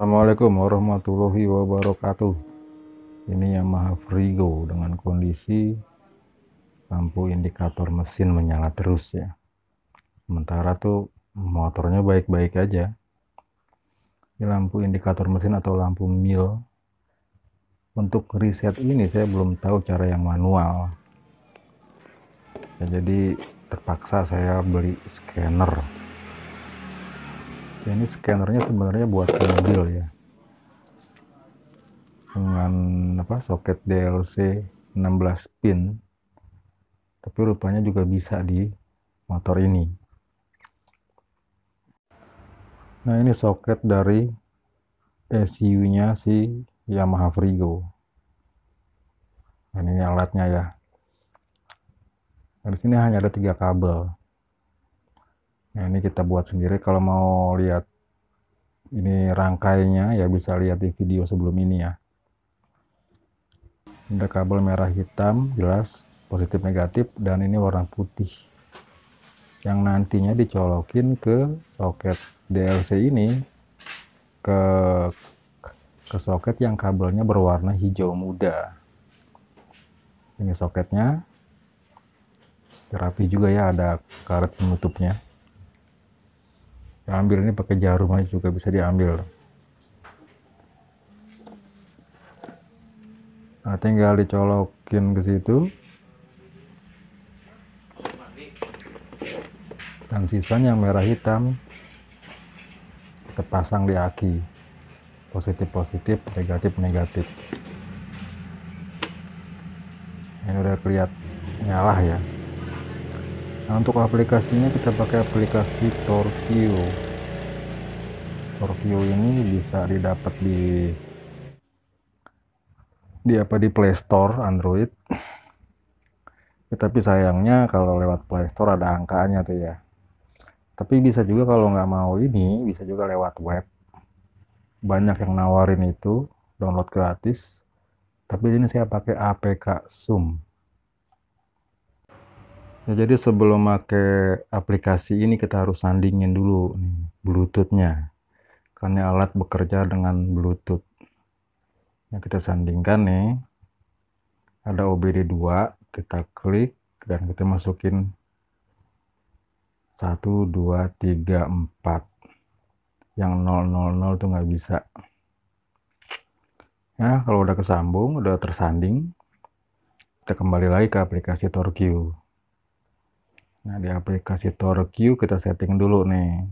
Assalamualaikum warahmatullahi wabarakatuh. Ini Yamaha Frigo dengan kondisi lampu indikator mesin menyala terus ya. Sementara tuh motornya baik-baik aja. Ini lampu indikator mesin atau lampu mil. Untuk reset ini saya belum tahu cara yang manual. Ya, jadi terpaksa saya beli scanner ya ini scannernya sebenarnya buat mobil ya dengan apa soket DLC 16 pin tapi rupanya juga bisa di motor ini nah ini soket dari SU nya si Yamaha Frigo Dan nah, ini alatnya ya nah, di sini hanya ada tiga kabel Nah, ini kita buat sendiri. Kalau mau lihat ini rangkainya, ya bisa lihat di video sebelum ini ya. Ada kabel merah hitam, jelas positif negatif, dan ini warna putih. Yang nantinya dicolokin ke soket DLC ini, ke, ke soket yang kabelnya berwarna hijau muda. Ini soketnya. Rapi juga ya, ada karet penutupnya ambil ini pakai jarum aja juga bisa diambil nah tinggal dicolokin ke situ dan sisanya merah hitam kita pasang di aki positif positif negatif negatif ini udah kelihatan nyala ya nah untuk aplikasinya kita pakai aplikasi Torqueo. Torqueo ini bisa didapat di di apa di Play Store Android ya, tapi sayangnya kalau lewat Play Store ada angkaannya tuh ya tapi bisa juga kalau nggak mau ini bisa juga lewat web banyak yang nawarin itu download gratis tapi ini saya pakai APK Zoom Ya, jadi sebelum pakai aplikasi ini kita harus sandingin dulu nih Bluetoothnya, Karena alat bekerja dengan Bluetooth. ya, kita sandingkan nih. Ada OBD2, kita klik dan kita masukin 1 2 3 4. Yang nol itu nggak bisa. Ya kalau udah kesambung, udah tersanding, kita kembali lagi ke aplikasi Torque. Nah, di aplikasi Torque kita setting dulu nih.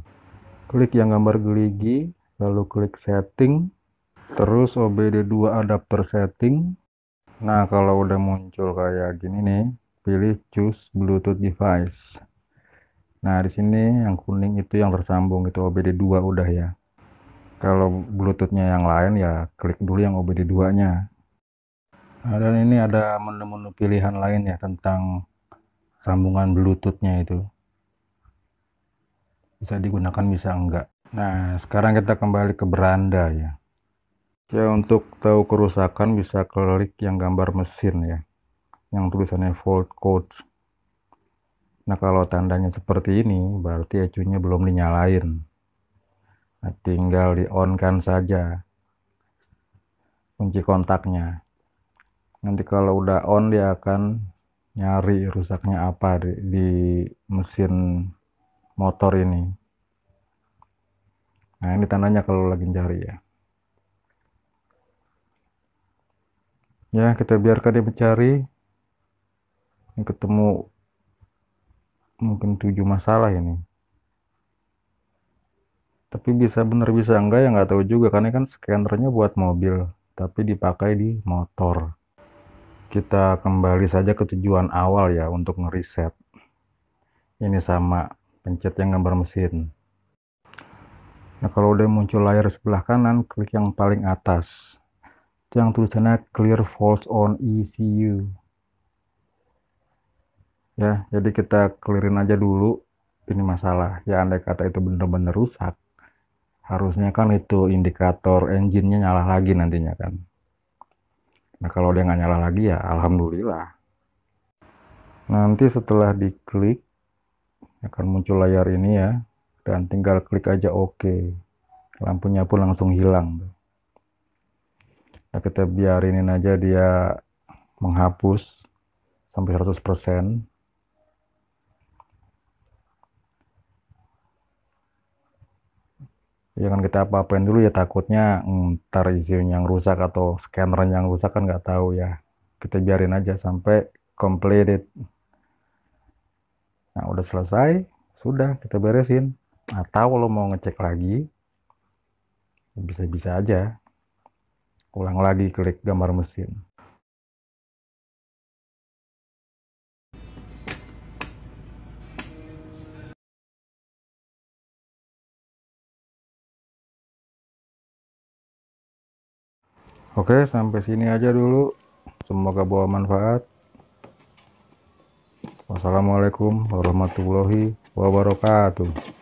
Klik yang gambar geligi, lalu klik setting, terus OBD2 adapter setting. Nah, kalau udah muncul kayak gini nih, pilih choose Bluetooth device. Nah, di sini yang kuning itu yang tersambung itu OBD2 udah ya. Kalau Bluetoothnya yang lain ya klik dulu yang OBD2-nya. Nah, dan ini ada menu-menu pilihan lain ya tentang sambungan bluetoothnya itu bisa digunakan bisa enggak nah sekarang kita kembali ke beranda ya ya untuk tahu kerusakan bisa klik yang gambar mesin ya yang tulisannya fault code nah kalau tandanya seperti ini berarti ecunya belum dinyalain nah, tinggal di on kan saja kunci kontaknya nanti kalau udah on dia akan nyari rusaknya apa di, di mesin motor ini. Nah, ini tandanya kalau lagi nyari ya. Ya, kita biarkan dia mencari. Ini ketemu mungkin tujuh masalah ini. Tapi bisa benar bisa enggak ya nggak tahu juga karena kan scannernya buat mobil tapi dipakai di motor kita kembali saja ke tujuan awal ya untuk ngeriset ini sama pencet yang gambar mesin nah kalau udah muncul layar sebelah kanan klik yang paling atas itu yang tulisannya clear faults on ECU ya jadi kita clearin aja dulu ini masalah ya andai kata itu bener-bener rusak harusnya kan itu indikator engine-nya nyala lagi nantinya kan Nah kalau dia nggak nyala lagi ya alhamdulillah. Nanti setelah diklik akan muncul layar ini ya dan tinggal klik aja OK. Lampunya pun langsung hilang. Nah kita biarin aja dia menghapus sampai 100%. jangan kita apa-apain dulu ya takutnya hmm, ntar izin yang rusak atau scanner yang rusak kan nggak tahu ya kita biarin aja sampai completed nah udah selesai sudah kita beresin atau nah, lo mau ngecek lagi bisa-bisa aja ulang lagi klik gambar mesin Oke, sampai sini aja dulu. Semoga bawa manfaat. Wassalamualaikum warahmatullahi wabarakatuh.